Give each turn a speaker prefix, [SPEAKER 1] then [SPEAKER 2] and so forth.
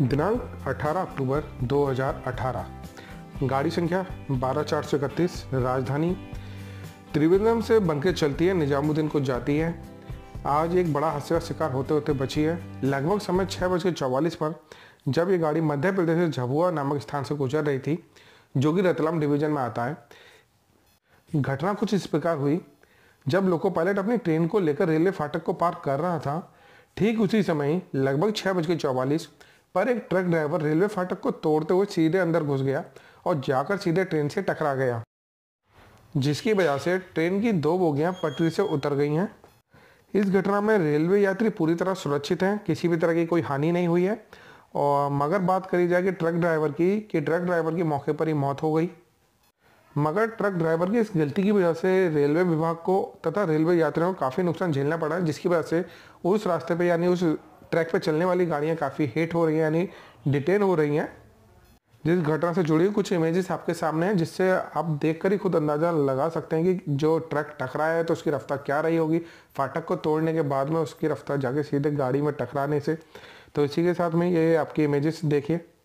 [SPEAKER 1] दिनांक 18 अक्टूबर 2018 गाड़ी संख्या बारह चार सौ इकतीस राजधानी त्रिवेंद्रम से बनकर चलती है निजामुद्दीन को जाती है आज एक बड़ा हादसे का शिकार होते होते बची है लगभग समय छः बज के चौवालीस पर जब ये गाड़ी मध्य प्रदेश के झबुआ नामक स्थान से गुजर रही थी जो कि रतलाम डिवीजन में आता है घटना कुछ इस प्रकार हुई जब लोको पायलट अपनी ट्रेन को लेकर रेलवे फाटक को पार कर रहा था ठीक उसी समय लगभग छः बज के चौवालीस पर एक ट्रक ड्राइवर रेलवे फाटक को तोड़ते हुए सीधे अंदर घुस गया और जाकर सीधे ट्रेन से टकरा गया जिसकी वजह से ट्रेन की दो बोगियां पटरी से उतर गई हैं इस घटना में रेलवे यात्री पूरी तरह सुरक्षित हैं किसी भी तरह की कोई हानि नहीं हुई है और मगर बात करी जाए कि ट्रक ड्राइवर की कि ट्रक ड्राइवर की मौके पर ही मौत हो गई मगर ट्रक ड्राइवर की इस गलती की वजह से रेलवे विभाग को तथा रेलवे यात्रियों को काफ़ी नुकसान झेलना पड़ा जिसकी वजह से उस रास्ते पर यानी उस ट्रैक पे चलने वाली गाड़ियाँ काफ़ी हिट हो रही हैं यानी डिटेन हो रही हैं जिस घटना से जुड़ी कुछ इमेजेस आपके सामने हैं जिससे आप देखकर ही खुद अंदाज़ा लगा सकते हैं कि जो ट्रक टकरा है तो उसकी रफ्तार क्या रही होगी फाटक को तोड़ने के बाद में उसकी रफ्तार जाके सीधे गाड़ी में टकराने से तो इसी के साथ में ये आपकी इमेजेस देखिए